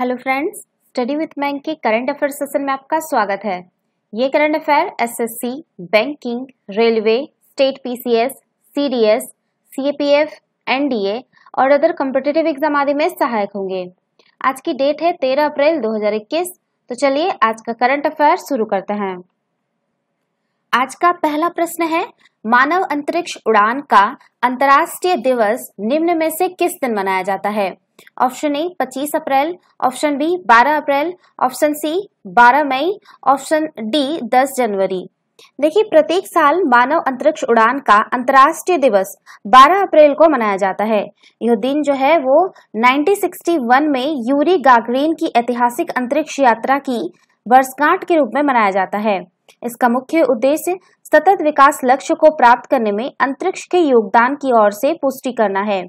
hello friends study with bank के current affair session में आपका स्वागत है ये current affair SSC, banking railway state PCS, CDS, CAPF, NDA और अदर कम्पिटेटिव एग्जाम आदि में सहायक होंगे आज की डेट है 13 अप्रैल 2021 तो चलिए आज का करंट अफेयर शुरू करते हैं आज का पहला प्रश्न है मानव अंतरिक्ष उड़ान का अंतर्राष्ट्रीय दिवस निम्न में से किस दिन मनाया जाता है ऑप्शन ए 25 अप्रैल ऑप्शन बी 12 अप्रैल ऑप्शन सी 12 मई ऑप्शन डी 10 जनवरी देखिए प्रत्येक साल मानव अंतरिक्ष उड़ान का अंतर्राष्ट्रीय दिवस 12 अप्रैल को मनाया जाता है यह दिन जो है वो 1961 में यूरी गागरीन की ऐतिहासिक अंतरिक्ष यात्रा की वर्षगांठ के रूप में मनाया जाता है इसका मुख्य उद्देश्य सतत विकास लक्ष्य को प्राप्त करने में अंतरिक्ष के योगदान की ओर से पुष्टि करना है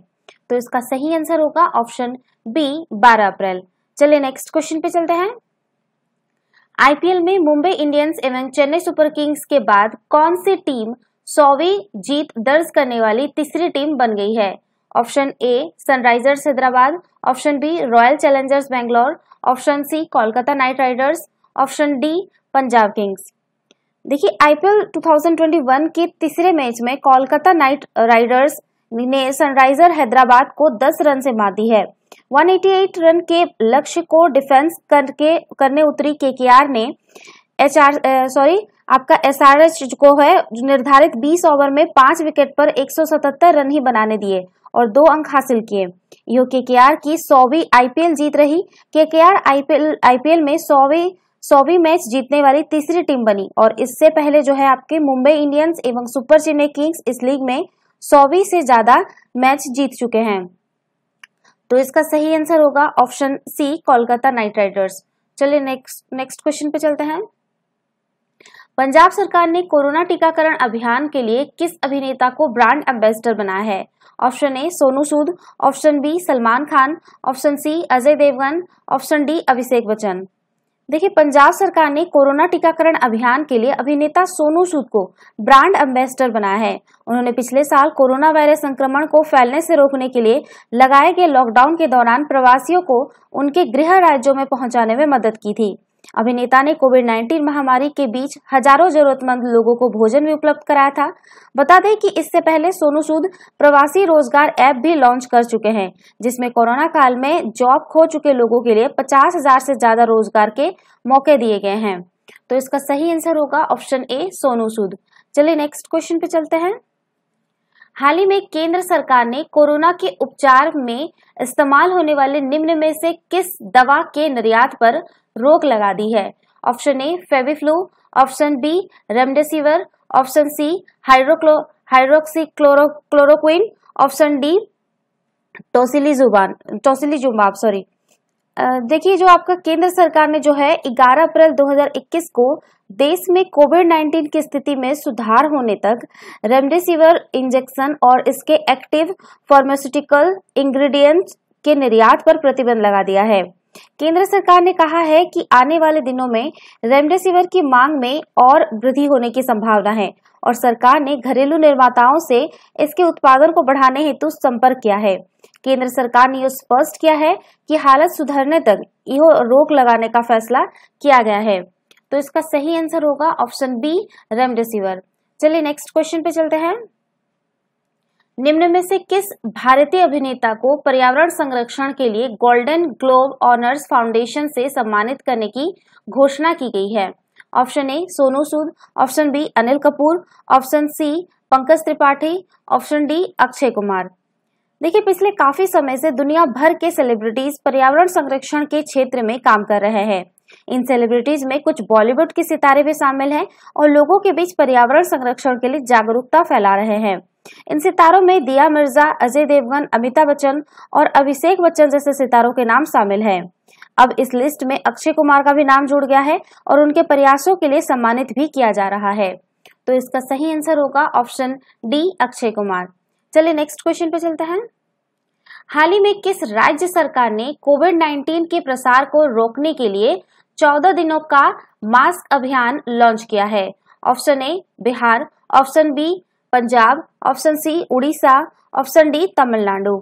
तो इसका सही आंसर होगा ऑप्शन बी 12 अप्रैल चलिए नेक्स्ट क्वेश्चन पे चलते हैं आईपीएल में मुंबई इंडियंस एवं चेन्नई सुपर किंग्स के बाद कौन सी टीम सौवीं जीत दर्ज करने वाली तीसरी टीम बन गई है option A Sunrisers Hyderabad option B Royal Challengers Bangalore option C Kolkata Knight Riders option D Punjab Kings देखिए आईपीएल 2021 के तीसरे मैच में कोलकाता नाइट राइडर्स ने सनराइजर हैदराबाद को 10 रन से मार दी है 188 रन के लक्ष्य को डिफेंस करके करने उतरी केकेआर ने एच आर सॉरी आपका एसआरएच को है निर्धारित 20 ओवर में पांच विकेट पर 177 रन ही बनाने दिए और दो अंक हासिल किए के केकेआर की सौवी आईपीएल जीत रही केकेआर आईपीएल आईपीएल में सौवी सौवीं मैच जीतने वाली तीसरी टीम बनी और इससे पहले जो है आपके मुंबई इंडियंस एवं सुपर चेन्नई किंग्स इस लीग में सौवी से ज्यादा मैच जीत चुके हैं तो इसका सही आंसर होगा option C Kolkata Knight Riders चलिए नेक्स्ट नेक्स्ट क्वेश्चन पे चलते हैं पंजाब सरकार ने कोरोना टीकाकरण अभियान के लिए किस अभिनेता को ब्रांड एम्बेसडर बनाया है option A Sonu Sood option B Salman Khan option C Ajay Devgan option D Abhishek Bachchan देखिए पंजाब सरकार ने कोरोना टीकाकरण अभियान के लिए अभिनेता सोनू सूद को ब्रांड एम्बेसडर बनाया है उन्होंने पिछले साल कोरोना वायरस संक्रमण को फैलने से रोकने के लिए लगाए गए लॉकडाउन के दौरान प्रवासियों को उनके गृह राज्यों में पहुंचाने में मदद की थी अभिनेता ने कोविड 19 महामारी के बीच हजारों जरूरतमंद लोगों को भोजन भी उपलब्ध कराया था बता दें कि इससे पहले सोनू सूद प्रवासी रोजगार ऐप भी लॉन्च कर चुके हैं जिसमें कोरोना काल में जॉब खो चुके लोगों के लिए पचास हजार से ज्यादा रोजगार के मौके दिए गए हैं तो इसका सही आंसर होगा ऑप्शन ए सोनू सूद चलिए नेक्स्ट क्वेश्चन पे चलते हैं हाल ही में केंद्र सरकार ने कोरोना के उपचार में इस्तेमाल होने वाले निम्न में से किस दवा के निर्यात पर रोक लगा दी है option A Fabiflu option B remdesivir option C hydroxychloroquine option D tocilizumab sorry देखिए जो आपका केंद्र सरकार ने जो है 11 अप्रैल 2021 को देश में कोविड 19 की स्थिति में सुधार होने तक रेमडेसिविर इंजेक्शन और इसके एक्टिव फार्मास्यूटिकल इंग्रेडिएंट्स के निर्यात पर प्रतिबंध लगा दिया है केंद्र सरकार ने कहा है कि आने वाले दिनों में रेमडेसिविर की मांग में और वृद्धि होने की संभावना है और सरकार ने घरेलू निर्माताओं से इसके उत्पादन को बढ़ाने हेतु संपर्क किया है केंद्र सरकार ने यह स्पष्ट किया है कि हालत सुधरने तक यह रोक लगाने का फैसला किया गया है तो इसका सही आंसर होगा ऑप्शन बी रेमडेसिविर चलिए नेक्स्ट क्वेश्चन पे चलते हैं निम्न में से किस भारतीय अभिनेता को पर्यावरण संरक्षण के लिए गोल्डन ग्लोब ऑनर्स फाउंडेशन से सम्मानित करने की घोषणा की गई है option A Sonu Sood option B Anil Kapoor option C Pankaj Tripathi option D Akshay Kumar देखिए पिछले काफी समय से दुनिया भर के सेलिब्रिटीज पर्यावरण संरक्षण के क्षेत्र में काम कर रहे हैं इन सेलिब्रिटीज में कुछ बॉलीवुड के सितारे भी शामिल हैं और लोगों के बीच पर्यावरण संरक्षण के लिए जागरूकता फैला रहे हैं इन सितारों में दिया मिर्जा अजय देवगन अमिताभ बच्चन और अभिषेक बच्चन जैसे सितारों के नाम शामिल हैं अब इस लिस्ट में अक्षय कुमार का भी नाम जुड़ गया है और उनके प्रयासों के लिए सम्मानित भी किया जा रहा है तो इसका सही आंसर होगा ऑप्शन डी अक्षय कुमार चलिए नेक्स्ट क्वेश्चन पे चलते हैं हाल ही में किस राज्य सरकार ने कोविड 19 के प्रसार को रोकने के लिए 14 दिनों का मास्क अभियान लॉन्च किया है option A Bihar option B Punjab option C Orissa option D Tamil Nadu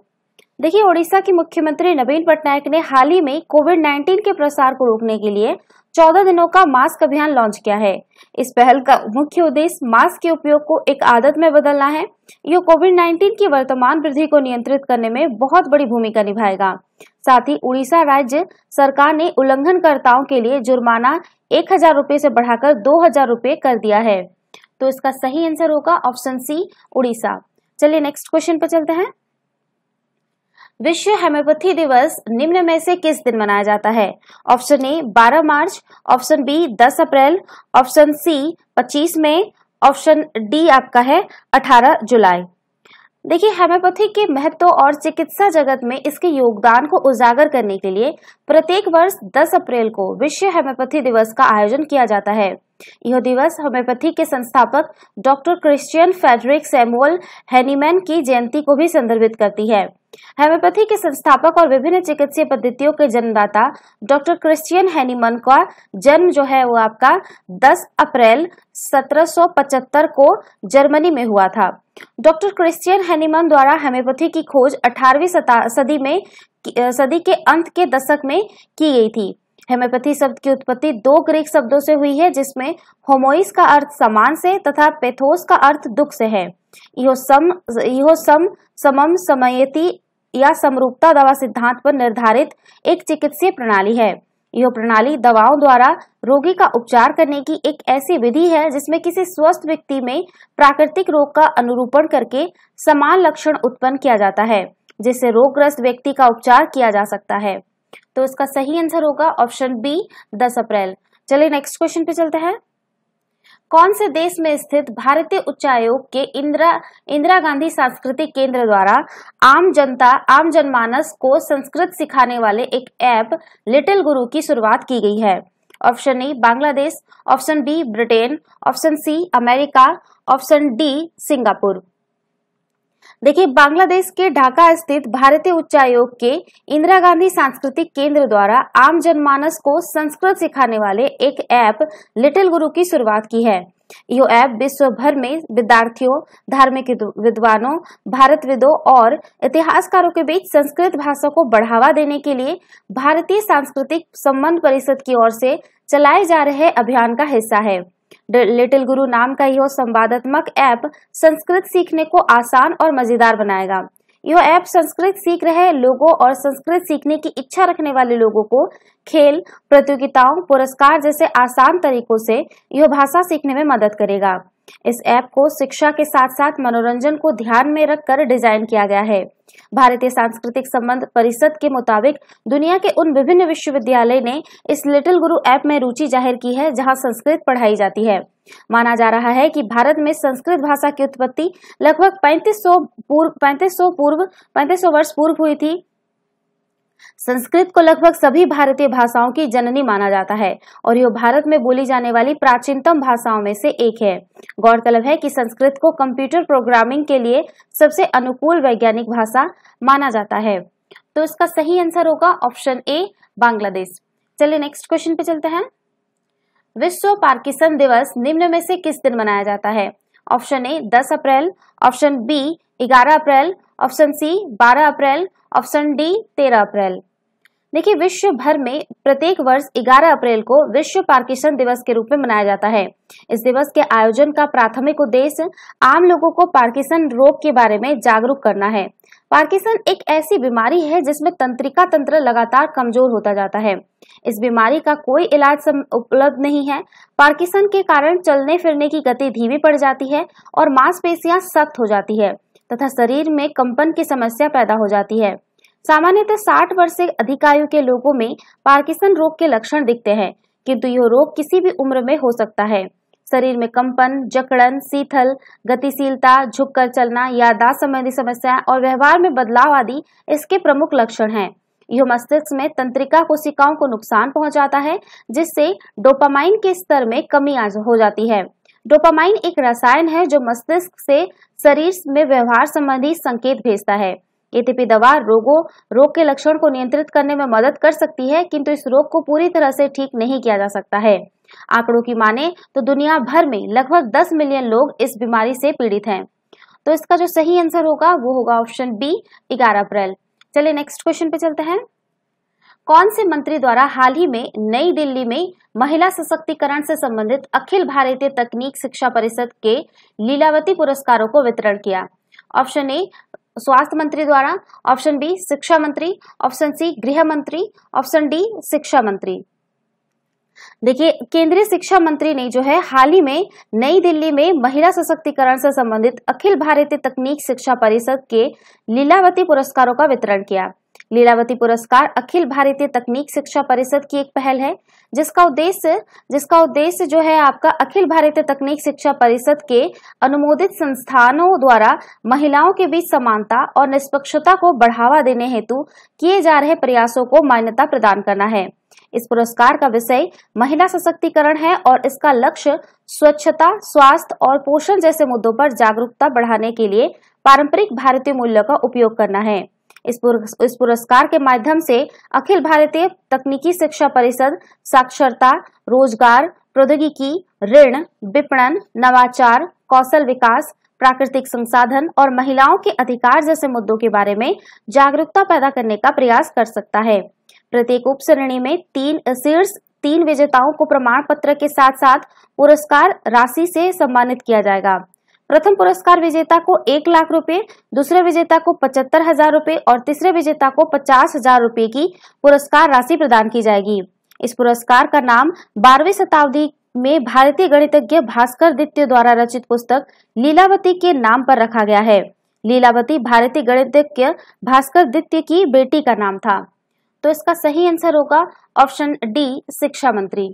देखिए ओडिशा के मुख्यमंत्री नवीन पटनायक ने हाल ही में कोविड 19 के प्रसार को रोकने के लिए चौदह दिनों का मास्क अभियान लॉन्च किया है इस पहल का मुख्य उद्देश्य मास्क के उपयोग को एक आदत में बदलना है यह कोविड 19 की वर्तमान वृद्धि को नियंत्रित करने में बहुत बड़ी भूमिका निभाएगा साथ ही उड़ीसा राज्य सरकार ने उल्लंघनकर्ताओं के लिए जुर्माना एक हजार रूपए से बढ़ाकर दो हजार रूपए कर दिया है तो इसका सही आंसर होगा ऑप्शन सी उड़ीसा चलिए नेक्स्ट क्वेश्चन पर चलते हैं विश्व हेमोपैथी दिवस निम्न में से किस दिन मनाया जाता है ऑप्शन ए 12 मार्च ऑप्शन बी 10 अप्रैल ऑप्शन सी 25 मई ऑप्शन डी आपका है 18 जुलाई देखिए हेमोपैथी के महत्व और चिकित्सा जगत में इसके योगदान को उजागर करने के लिए प्रत्येक वर्ष 10 अप्रैल को विश्व हेमोपैथी दिवस का आयोजन किया जाता है यह दिवस होम्योपैथी के संस्थापक doctor Christian Friedrich Samuel Hahnemann की जयंती को भी संदर्भित करती है होम्योपैथी के संस्थापक और विभिन्न चिकित्सीय पद्धतियों के जन्मदाता डॉक्टर क्रिश्चियन हैनीमन का जन्म जो है वो आपका 10 अप्रैल 1775 को जर्मनी में हुआ था डॉक्टर क्रिश्चियन हैनीमन द्वारा होम्योपैथी की खोज 18वीं सदी में सदी के अंत के दशक में की गई थी हेम्योपैथी शब्द की उत्पत्ति दो ग्रीक शब्दों से हुई है जिसमें होमोइस का अर्थ समान से तथा पेथोस का अर्थ दुख से है यो सम सम समम समयति या समरूपता दवा सिद्धांत पर निर्धारित एक चिकित्सीय प्रणाली है यह प्रणाली दवाओं द्वारा रोगी का उपचार करने की एक ऐसी विधि है जिसमें किसी स्वस्थ व्यक्ति में प्राकृतिक रोग का अनुरूपण करके समान लक्षण उत्पन्न किया जाता है जिससे रोगग्रस्त व्यक्ति का उपचार किया जा सकता है तो इसका सही आंसर होगा ऑप्शन बी दस अप्रैल चलिए नेक्स्ट क्वेश्चन पे चलते हैं कौन से देश में स्थित भारतीय उच्चायोग के इंदिरा इंदिरा गांधी सांस्कृतिक केंद्र द्वारा आम जनता आम जनमानस को संस्कृत सिखाने वाले एक ऐप लिटिल गुरु की शुरुआत की गई है option A Bangladesh option B Britain option C America option D Singapore देखिए बांग्लादेश के ढाका स्थित भारतीय उच्चायोग के इंदिरा गांधी सांस्कृतिक केंद्र द्वारा आम जनमानस को संस्कृत सिखाने वाले एक ऐप लिटिल गुरु की शुरुआत की है यो ऐप विश्व भर में विद्यार्थियों धार्मिक विद्वानों भारतविदों और इतिहासकारों के बीच संस्कृत भाषा को बढ़ावा देने के लिए भारतीय सांस्कृतिक संबंध परिषद की ओर से चलाए जा रहे अभियान का हिस्सा है लिटिल गुरु नाम का यह संवादात्मक ऐप संस्कृत सीखने को आसान और मजेदार बनाएगा यह ऐप संस्कृत सीख रहे लोगों और संस्कृत सीखने की इच्छा रखने वाले लोगों को खेल प्रतियोगिताओं पुरस्कार जैसे आसान तरीकों से यह भाषा सीखने में मदद करेगा इस ऐप को शिक्षा के साथ साथ मनोरंजन को ध्यान में रखकर डिजाइन किया गया है भारतीय सांस्कृतिक संबंध परिषद के मुताबिक दुनिया के उन विभिन्न विश्वविद्यालय ने इस लिटिल गुरु ऐप में रुचि जाहिर की है जहां संस्कृत पढ़ाई जाती है माना जा रहा है कि भारत में संस्कृत भाषा की उत्पत्ति लगभग 3500 पूर्व 3500 पूर्व 3500 वर्ष पूर्व हुई थी संस्कृत को लगभग सभी भारतीय भाषाओं की जननी माना जाता है और यह भारत में बोली जाने वाली प्राचीनतम भाषाओं में से एक है गौरतलब है कि संस्कृत को कंप्यूटर प्रोग्रामिंग के लिए सबसे अनुकूल वैज्ञानिक भाषा माना जाता है तो इसका सही आंसर होगा ऑप्शन ए बांग्लादेश चलिए नेक्स्ट क्वेश्चन पे चलते हैं विश्व पार्किसन दिवस निम्न में से किस दिन मनाया जाता है ऑप्शन ए दस अप्रैल ऑप्शन बी ग्यारह अप्रैल ऑप्शन सी 12 अप्रैल ऑप्शन डी 13 अप्रैल देखिए विश्व भर में प्रत्येक वर्ष 11 अप्रैल को विश्व पार्किसन दिवस के रूप में मनाया जाता है इस दिवस के आयोजन का प्राथमिक उद्देश्य आम लोगों को पार्किसन रोग के बारे में जागरूक करना है पार्किसन एक ऐसी बीमारी है जिसमें तंत्रिका तंत्र लगातार कमजोर होता जाता है इस बीमारी का कोई इलाज उपलब्ध नहीं है पार्किसन के कारण चलने फिरने की गति धीमी पड़ जाती है और मांसपेशियां सख्त हो जाती है तथा शरीर में कंपन की समस्या पैदा हो जाती है सामान्यतः 60 वर्ष से अधिक आयु के लोगों में पार्किसन रोग के लक्षण दिखते हैं किंतु यह रोग किसी भी उम्र में हो सकता है शरीर में कंपन जकड़न शीतल गतिशीलता झुककर चलना यादाश्त संबंधी समस्या और व्यवहार में बदलाव आदि इसके प्रमुख लक्षण हैं यह मस्तिष्क में तंत्रिका कोशिकाओं को नुकसान पहुंचाता है जिससे डोपामाइन के स्तर में कमी हो जाती है डोपामाइन एक रसायन है जो मस्तिष्क से शरीर में व्यवहार संबंधी संकेत भेजता है एटीपी दवा रोगों रोग के लक्षण को नियंत्रित करने में मदद कर सकती है किंतु इस रोग को पूरी तरह से ठीक नहीं किया जा सकता है आंकड़ों की माने तो दुनिया भर में लगभग 10 मिलियन लोग इस बीमारी से पीड़ित हैं तो इसका जो सही आंसर होगा वो होगा ऑप्शन बी 11 अप्रैल चलिए नेक्स्ट क्वेश्चन पे चलते हैं कौन से मंत्री द्वारा हाल ही में नई दिल्ली में महिला सशक्तिकरण से संबंधित अखिल भारतीय तकनीक शिक्षा परिषद के लीलावती पुरस्कारों को वितरण किया ऑप्शन ए स्वास्थ्य मंत्री द्वारा ऑप्शन बी शिक्षा मंत्री ऑप्शन सी गृह मंत्री ऑप्शन डी शिक्षा मंत्री देखिए केंद्रीय शिक्षा मंत्री ने जो है हाल ही में नई दिल्ली में महिला सशक्तिकरण से संबंधित अखिल भारतीय तकनीक शिक्षा परिषद के लीलावती पुरस्कारों का वितरण किया लीलावती पुरस्कार अखिल भारतीय तकनीक शिक्षा परिषद की एक पहल है जिसका उद्देश्य जिसका उद्देश्य जो है आपका अखिल भारतीय तकनीक शिक्षा परिषद के अनुमोदित संस्थानों द्वारा महिलाओं के बीच समानता और निष्पक्षता को बढ़ावा देने हेतु किए जा रहे प्रयासों को मान्यता प्रदान करना है इस पुरस्कार का विषय महिला सशक्तिकरण है और इसका लक्ष्य स्वच्छता स्वास्थ्य और पोषण जैसे मुद्दों पर जागरूकता बढ़ाने के लिए पारंपरिक भारतीय मूल्यों का उपयोग करना है इस पुरस्कार के माध्यम से अखिल भारतीय तकनीकी शिक्षा परिषद साक्षरता रोजगार प्रौद्योगिकी ऋण विपणन नवाचार कौशल विकास प्राकृतिक संसाधन और महिलाओं के अधिकार जैसे मुद्दों के बारे में जागरूकता पैदा करने का प्रयास कर सकता है प्रत्येक उप श्रेणी में तीन शीर्ष तीन विजेताओं को प्रमाण पत्र के साथ साथ पुरस्कार राशि से सम्मानित किया जाएगा प्रथम पुरस्कार विजेता को एक लाख रुपए दूसरे विजेता को पचहत्तर हजार रुपए और तीसरे विजेता को पचास हजार रुपए की पुरस्कार राशि प्रदान की जाएगी इस पुरस्कार का नाम बारहवीं शताब्दी में भारतीय गणितज्ञ भास्कर दित्य द्वारा रचित पुस्तक लीलावती के नाम पर रखा गया है लीलावती भारतीय गणितज्ञ भास्कर दित्य की बेटी का नाम था तो इसका सही आंसर होगा ऑप्शन डी शिक्षा मंत्री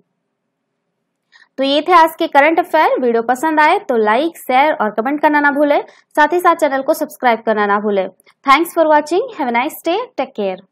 तो ये थे आज के करंट अफेयर वीडियो पसंद आए तो लाइक शेयर और कमेंट करना ना भूले साथ ही साथ चैनल को सब्सक्राइब करना ना भूले thanks for watching have nice day take care